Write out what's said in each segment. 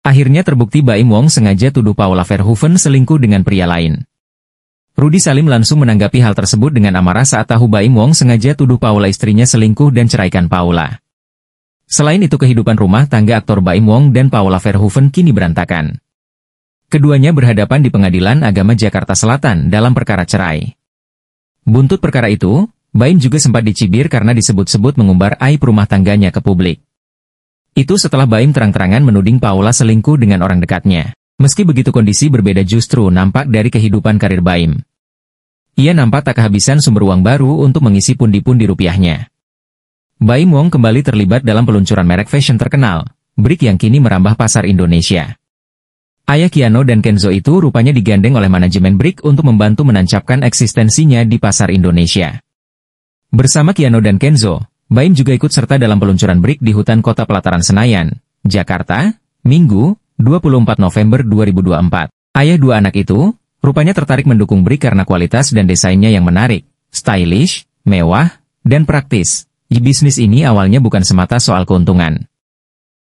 Akhirnya terbukti Baim Wong sengaja tuduh Paula Verhoeven selingkuh dengan pria lain. Rudi Salim langsung menanggapi hal tersebut dengan amarah saat tahu Baim Wong sengaja tuduh Paula istrinya selingkuh dan ceraikan Paula. Selain itu kehidupan rumah tangga aktor Baim Wong dan Paula Verhoeven kini berantakan. Keduanya berhadapan di pengadilan agama Jakarta Selatan dalam perkara cerai. Buntut perkara itu, Baim juga sempat dicibir karena disebut-sebut mengumbar aib rumah tangganya ke publik. Itu setelah Baim terang-terangan menuding Paula selingkuh dengan orang dekatnya. Meski begitu kondisi berbeda justru nampak dari kehidupan karir Baim. Ia nampak tak kehabisan sumber uang baru untuk mengisi pundi-pundi rupiahnya. Baim Wong kembali terlibat dalam peluncuran merek fashion terkenal, Brick yang kini merambah pasar Indonesia. Ayah Kiano dan Kenzo itu rupanya digandeng oleh manajemen Brick untuk membantu menancapkan eksistensinya di pasar Indonesia. Bersama Kiano dan Kenzo, Baim juga ikut serta dalam peluncuran BRIC di hutan kota pelataran Senayan, Jakarta, Minggu, 24 November 2024. Ayah dua anak itu, rupanya tertarik mendukung BRIC karena kualitas dan desainnya yang menarik, stylish, mewah, dan praktis. Di bisnis ini awalnya bukan semata soal keuntungan.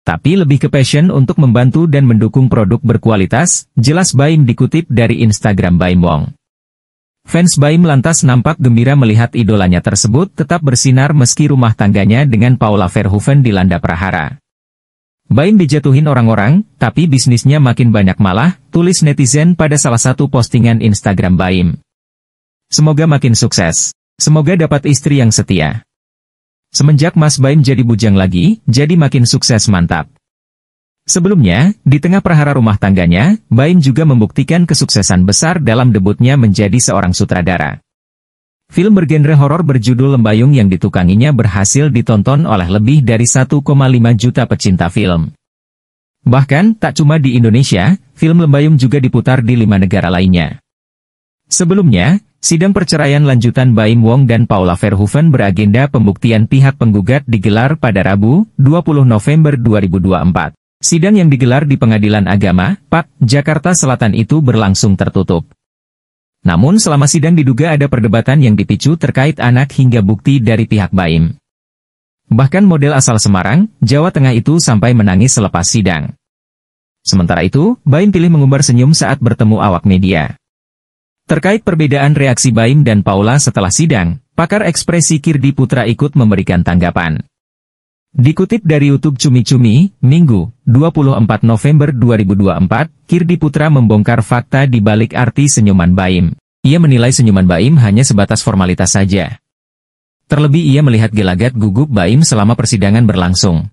Tapi lebih ke passion untuk membantu dan mendukung produk berkualitas, jelas Baim dikutip dari Instagram Baim Wong. Fans Baim lantas nampak gembira melihat idolanya tersebut tetap bersinar meski rumah tangganya dengan Paula Verhoeven dilanda prahara. Baim dijatuhin orang-orang, tapi bisnisnya makin banyak malah, tulis netizen pada salah satu postingan Instagram Baim. Semoga makin sukses. Semoga dapat istri yang setia. Semenjak Mas Baim jadi bujang lagi, jadi makin sukses mantap. Sebelumnya, di tengah perhara rumah tangganya, Baim juga membuktikan kesuksesan besar dalam debutnya menjadi seorang sutradara. Film bergenre horor berjudul Lembayung yang ditukanginya berhasil ditonton oleh lebih dari 1,5 juta pecinta film. Bahkan, tak cuma di Indonesia, film Lembayung juga diputar di lima negara lainnya. Sebelumnya, sidang perceraian lanjutan Baim Wong dan Paula Verhoeven beragenda pembuktian pihak penggugat digelar pada Rabu, 20 November 2024. Sidang yang digelar di Pengadilan Agama, Pak, Jakarta Selatan itu berlangsung tertutup. Namun selama sidang diduga ada perdebatan yang dipicu terkait anak hingga bukti dari pihak Baim. Bahkan model asal Semarang, Jawa Tengah itu sampai menangis selepas sidang. Sementara itu, Baim pilih mengumbar senyum saat bertemu awak media. Terkait perbedaan reaksi Baim dan Paula setelah sidang, pakar ekspresi Kirdi Putra ikut memberikan tanggapan. Dikutip dari YouTube Cumi Cumi, Minggu, 24 November 2024, Kirdi Putra membongkar fakta di balik arti senyuman Baim. Ia menilai senyuman Baim hanya sebatas formalitas saja. Terlebih ia melihat gelagat gugup Baim selama persidangan berlangsung.